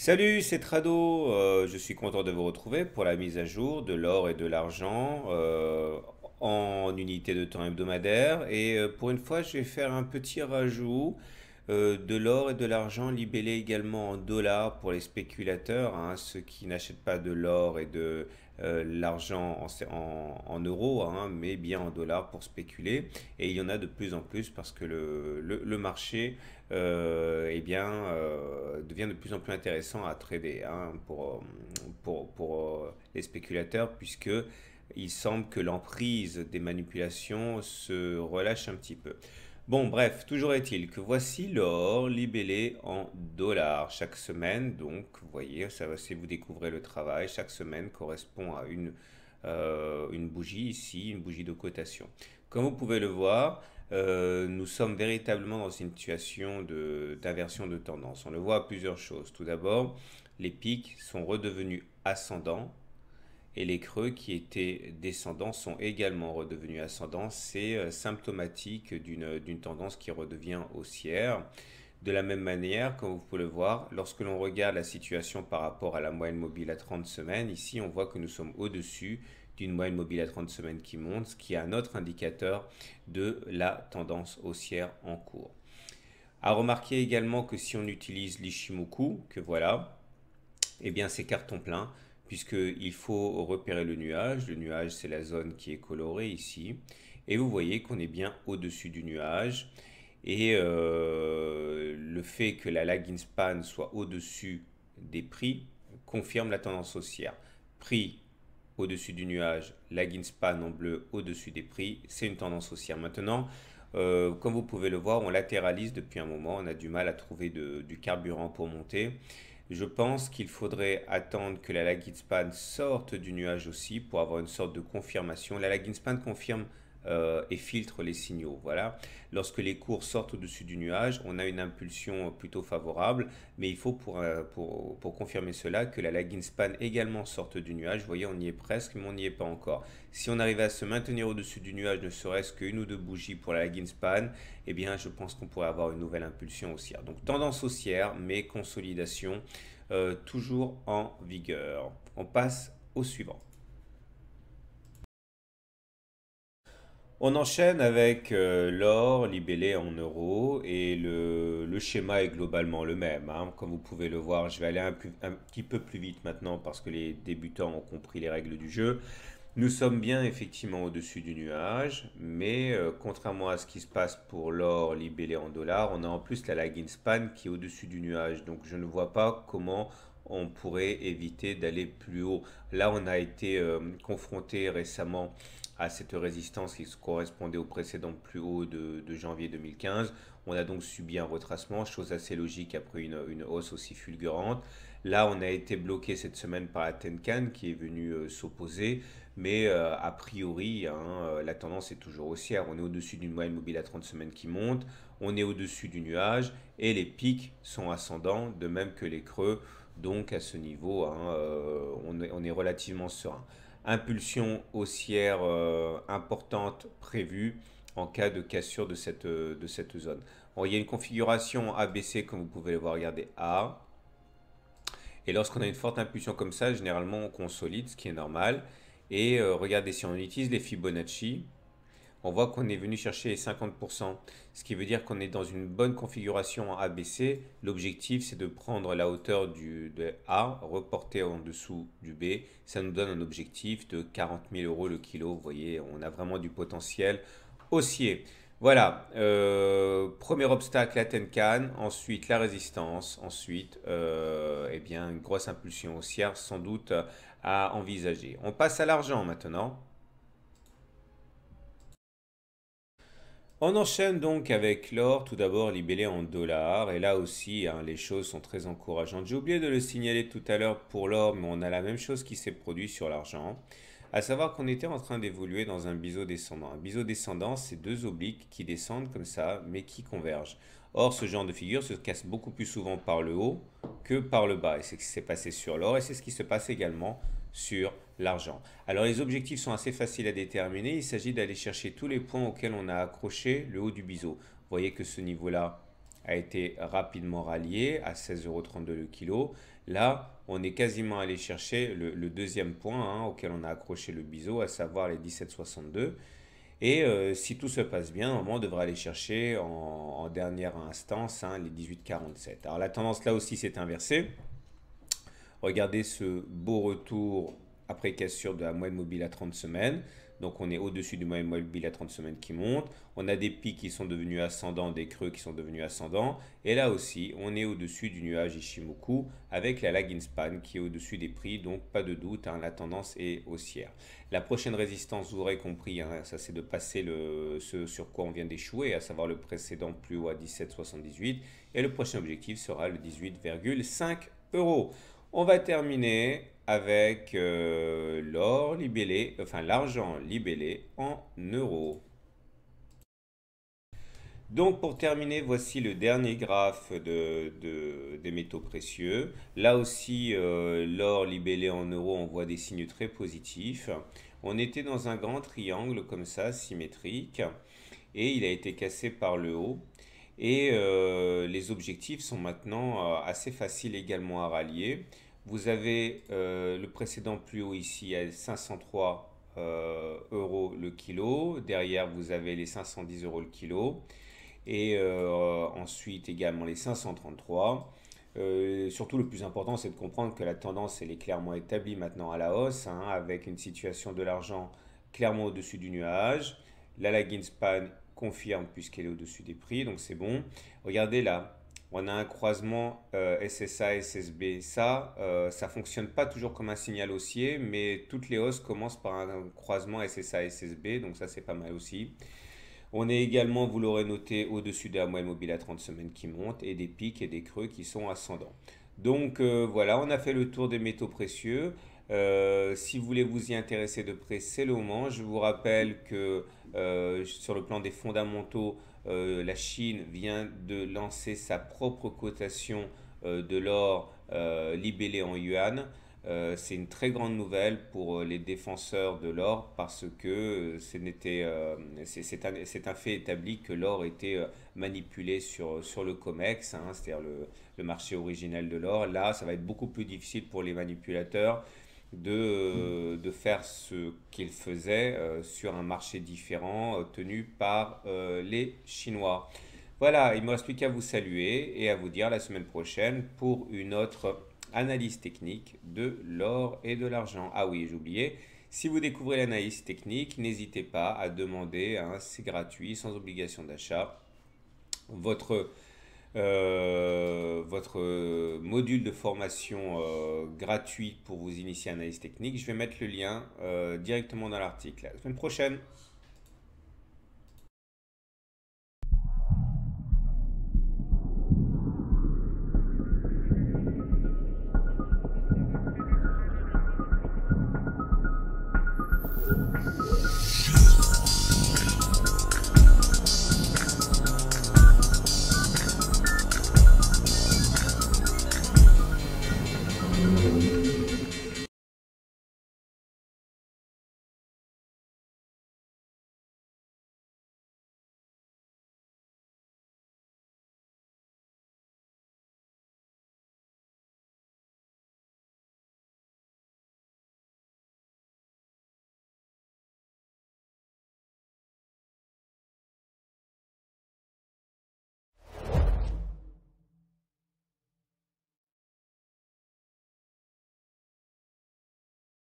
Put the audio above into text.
Salut, c'est Trado. Euh, je suis content de vous retrouver pour la mise à jour de l'or et de l'argent euh, en unité de temps hebdomadaire. Et euh, pour une fois, je vais faire un petit rajout euh, de l'or et de l'argent libellés également en dollars pour les spéculateurs, hein, ceux qui n'achètent pas de l'or et de euh, l'argent en, euros, hein, mais bien en dollars pour spéculer. Et il y en a de plus en plus parce que le, marché euh, eh devient de plus en plus intéressant à trader hein, pour, pour les spéculateurs puisque il semble que l'emprise des manipulations se relâche un petit peu. Bon, bref, toujours est-il que voici l'or libellé en dollars. Chaque semaine, donc, vous voyez, ça, si vous découvrez le travail, chaque semaine correspond à euh, une, bougie ici, une bougie de cotation. Comme vous pouvez le voir, euh, nous sommes véritablement dans une situation d'inversion de, de tendance. On le voit à plusieurs choses. Tout d'abord, les pics sont redevenus ascendants et les creux qui étaient descendants sont également redevenus ascendants. C'est euh, symptomatique d'une tendance qui redevient haussière. De la même manière, comme vous pouvez le voir, lorsque l'on regarde la situation par rapport à la moyenne mobile à 30 semaines, ici on voit que nous sommes au-dessus d'une moyenne mobile à 30 semaines qui monte, ce qui est un autre indicateur de la tendance haussière en cours. À remarquer également que si on utilise l'Ishimoku, que voilà, eh bien c'est carton plein puisqu'il faut repérer le nuage. Le nuage, c'est la zone qui est colorée ici. Et vous voyez qu'on est bien au-dessus du nuage. Et euh, le fait que la lag span soit au-dessus des prix confirme la tendance haussière. Prix au-dessus du nuage, lag span en bleu au-dessus des prix, c'est une tendance haussière. Maintenant, euh, comme vous pouvez le voir, on latéralise depuis un moment, on a du mal à trouver du carburant pour monter. Je pense qu'il faudrait attendre que la span sorte du nuage aussi pour avoir une sorte de confirmation. La span confirme euh, et filtre les signaux. Voilà. Lorsque les cours sortent au-dessus du nuage, on a une impulsion plutôt favorable, mais il faut euh, pour, pour, confirmer cela que la lagging span également sorte du nuage. Vous voyez, on y est presque, mais on n'y est pas encore. Si on arrivait à se maintenir au-dessus du nuage, ne serait-ce qu'une ou deux bougies pour la lagging span, eh bien, je pense qu'on pourrait avoir une nouvelle impulsion haussière. Donc, tendance haussière, mais consolidation euh, toujours en vigueur. On passe au suivant. On enchaîne avec euh, l'or libellé en euros et le, schéma est globalement le même. Hein. Comme vous pouvez le voir, je vais aller un, petit peu plus vite maintenant parce que les débutants ont compris les règles du jeu. Nous sommes bien effectivement au-dessus du nuage, mais euh, contrairement à ce qui se passe pour l'or libellé en dollars, on a en plus la lagging span qui est au-dessus du nuage. Donc je ne vois pas comment on pourrait éviter d'aller plus haut. Là, on a été euh, confronté récemment à cette résistance qui correspondait au précédent plus haut de, janvier 2015. On a donc subi un retracement, chose assez logique après une, hausse aussi fulgurante. Là, on a été bloqué cette semaine par la Tenkan qui est venue euh, s'opposer, mais euh, a priori, hein, euh, la tendance est toujours haussière. On est au-dessus d'une moyenne mobile à 30 semaines qui monte, on est au-dessus du nuage et les pics sont ascendants, de même que les creux. Donc à ce niveau, hein, on est relativement serein impulsion haussière euh, importante prévue en cas de cassure de cette, euh, de cette zone. il y a une configuration ABC comme vous pouvez le voir, regardez A. Et lorsqu'on a une forte impulsion comme ça, généralement on consolide, ce qui est normal. Et euh, regardez, si on utilise les Fibonacci, on voit qu'on est venu chercher les 50%, ce qui veut dire qu'on est dans une bonne configuration en ABC. L'objectif, c'est de prendre la hauteur du, de A, reporter en dessous du B. Ça nous donne un objectif de 40 000 euros le kilo. Vous voyez, on a vraiment du potentiel haussier. Voilà, euh, premier obstacle, la Tenkan, ensuite la résistance, ensuite euh, eh bien, une grosse impulsion haussière sans doute à envisager. On passe à l'argent maintenant. On enchaîne donc avec l'or, tout d'abord libellé en dollars, et là aussi hein, les choses sont très encourageantes. J'ai oublié de le signaler tout à l'heure pour l'or, mais on a la même chose qui s'est produite sur l'argent, à savoir qu'on était en train d'évoluer dans un biseau descendant. Un biseau descendant, c'est deux obliques qui descendent comme ça, mais qui convergent. Or, ce genre de figure se casse beaucoup plus souvent par le haut que par le bas, et c'est ce qui s'est passé sur l'or, et c'est ce qui se passe également sur l'argent. Alors les objectifs sont assez faciles à déterminer, il s'agit d'aller chercher tous les points auxquels on a accroché le haut du biseau. Vous voyez que ce niveau-là a été rapidement rallié à 16,32€ le kilo. Là, on est quasiment allé chercher le, deuxième point hein, auquel on a accroché le biseau, à savoir les 17,62. Et euh, si tout se passe bien, on devrait aller chercher en, dernière instance hein, les 18,47. Alors la tendance là aussi s'est inversée. Regardez ce beau retour après cassure de la moyenne mobile à 30 semaines. Donc on est au-dessus du moyenne mobile à 30 semaines qui monte. On a des pics qui sont devenus ascendants, des creux qui sont devenus ascendants. Et là aussi, on est au-dessus du nuage Ishimoku avec la lag in span qui est au-dessus des prix. Donc pas de doute, hein, la tendance est haussière. La prochaine résistance, vous aurez compris, hein, ça c'est de passer le, ce sur quoi on vient d'échouer, à savoir le précédent plus haut à 17,78. Et le prochain objectif sera le 18,5 euros. On va terminer avec euh, l'or libellé, enfin l'argent libellé en euros. Donc pour terminer, voici le dernier graphe de, des métaux précieux. Là aussi, euh, l'or libellé en euros on voit des signes très positifs. On était dans un grand triangle comme ça, symétrique, et il a été cassé par le haut. Et euh, les objectifs sont maintenant euh, assez faciles également à rallier. Vous avez euh, le précédent plus haut ici à 503 euros le kilo. Derrière, vous avez les 510 euros le kilo. Et ensuite également les 533. surtout, le plus important, c'est de comprendre que la tendance, elle est clairement établie maintenant à la hausse, hein, avec une situation de l'argent clairement au-dessus du nuage. La lagging span confirme puisqu'elle est au-dessus des prix, donc c'est bon. Regardez là, on a un croisement euh, SSA, SSB. Ça, euh, ça fonctionne pas toujours comme un signal haussier, mais toutes les hausses commencent par un croisement SSA, SSB, donc ça c'est pas mal aussi. On est également, vous l'aurez noté, au-dessus des la mobile à 30 semaines qui monte et des pics et des creux qui sont ascendants. Donc euh, voilà, on a fait le tour des métaux précieux. Euh, si vous voulez vous y intéresser de près, c'est le moment. Je vous rappelle que euh, sur le plan des fondamentaux, euh, la Chine vient de lancer sa propre cotation de l'or libellé en yuan. c'est une très grande nouvelle pour les défenseurs de l'or parce que c'est un, fait établi que l'or était manipulé sur, le COMEX, hein, c'est-à-dire le, le marché original de l'or. Là, ça va être beaucoup plus difficile pour les manipulateurs. Euh, de, faire ce qu'il faisait euh, sur un marché différent euh, tenu par les Chinois. Voilà, il ne me reste plus qu'à vous saluer et à vous dire la semaine prochaine pour une autre analyse technique de l'or et de l'argent. Ah oui, j'ai oublié, Si vous découvrez l'analyse technique, n'hésitez pas à demander, hein, c'est gratuit, sans obligation d'achat, votre euh, votre euh, module de formation euh, gratuit gratuite pour vous initier à l'analyse technique. Je vais mettre le lien directement dans l'article. La semaine prochaine